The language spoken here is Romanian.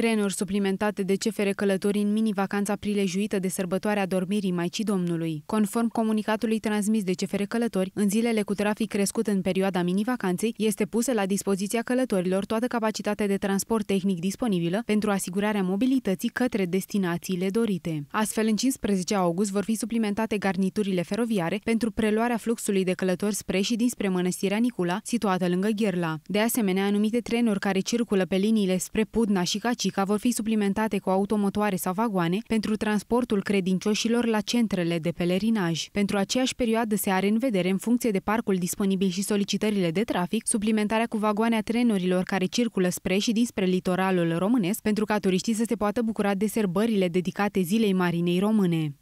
Trenuri suplimentate de CFR Călători în mini-vacanța prilejuită de sărbătoarea dormirii Maicii Domnului. Conform comunicatului transmis de CFR Călători, în zilele cu trafic crescut în perioada mini-vacanței, este pusă la dispoziția călătorilor toată capacitatea de transport tehnic disponibilă pentru asigurarea mobilității către destinațiile dorite. Astfel, în 15 august vor fi suplimentate garniturile feroviare pentru preluarea fluxului de călători spre și dinspre Mănăstirea Nicula, situată lângă Gherla. De asemenea, anumite trenuri care circulă pe liniile spre Pudna și Caci Cica vor fi suplimentate cu automotoare sau vagoane pentru transportul credincioșilor la centrele de pelerinaj. Pentru aceeași perioadă se are în vedere, în funcție de parcul disponibil și solicitările de trafic, suplimentarea cu vagoane a trenurilor care circulă spre și dinspre litoralul românesc pentru ca turiștii să se poată bucura de serbările dedicate Zilei Marinei Române.